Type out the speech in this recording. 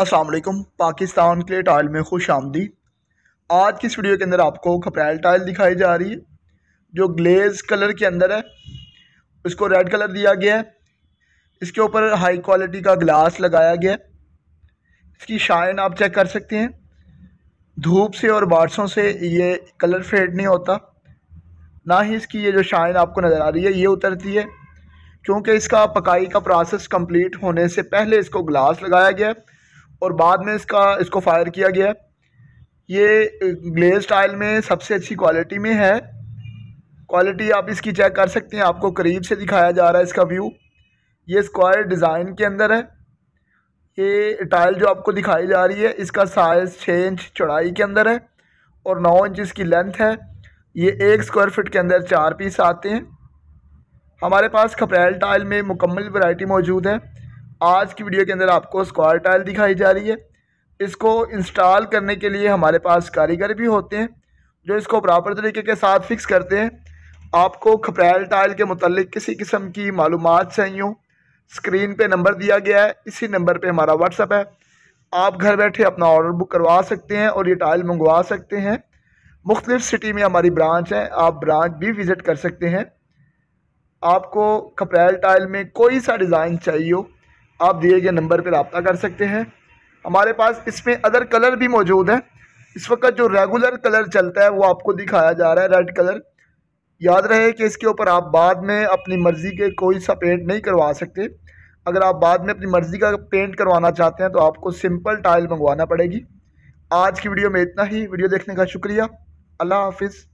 असलकुम पाकिस्तान के टाइल में खुश आमदी आज की इस वीडियो के अंदर आपको खपरेल टाइल दिखाई जा रही है जो ग्लेज कलर के अंदर है उसको रेड कलर दिया गया है इसके ऊपर हाई क्वालिटी का ग्लास लगाया गया है इसकी शाइन आप चेक कर सकते हैं धूप से और बारिशों से ये कलर फेड नहीं होता ना ही इसकी ये जो शाइन आपको नज़र आ रही है ये उतरती है क्योंकि इसका पकाई का प्रोसेस कंप्लीट होने से पहले इसको ग्लास लगाया गया है और बाद में इसका इसको फायर किया गया ये ग्लेज टाइल में सबसे अच्छी क्वालिटी में है क्वालिटी आप इसकी चेक कर सकते हैं आपको करीब से दिखाया जा रहा है इसका व्यू ये स्क्वायर डिज़ाइन के अंदर है ये टाइल जो आपको दिखाई जा रही है इसका साइज़ छः इंच चौड़ाई के अंदर है और नौ इंच इसकी लेंथ है ये एक स्क्वायर फिट के अंदर चार पीस आते हैं हमारे पास खपरेल टाइल में मुकम्मल वैरायटी मौजूद है आज की वीडियो के अंदर आपको स्क्वायर टाइल दिखाई जा रही है इसको इंस्टॉल करने के लिए हमारे पास कारीगर भी होते हैं जो इसको प्रॉपर तरीके के साथ फिक्स करते हैं आपको खपरेल टाइल के मतलब किसी किस्म की मालूम चाहिए हो स्क्रीन पे नंबर दिया गया है इसी नंबर पे हमारा व्हाट्सअप है आप घर बैठे अपना ऑर्डर बुक करवा सकते हैं और ये टाइल मंगवा सकते हैं मुख्तलिफ़ सिटी में हमारी ब्रांच है आप ब्रांच भी विज़िट कर सकते हैं आपको खपरेल टाइल में कोई सा डिज़ाइन चाहिए हो आप दिए गए नंबर पर रबता कर सकते हैं हमारे पास इसमें अदर कलर भी मौजूद है इस वक्त जो रेगुलर कलर चलता है वो आपको दिखाया जा रहा है रेड कलर याद रहे कि इसके ऊपर आप बाद में अपनी मर्ज़ी के कोई सा पेंट नहीं करवा सकते अगर आप बाद में अपनी मर्ज़ी का पेंट करवाना चाहते हैं तो आपको सिंपल टाइल मंगवाना पड़ेगी आज की वीडियो में इतना ही वीडियो देखने का शुक्रिया अल्लाह हाफिज़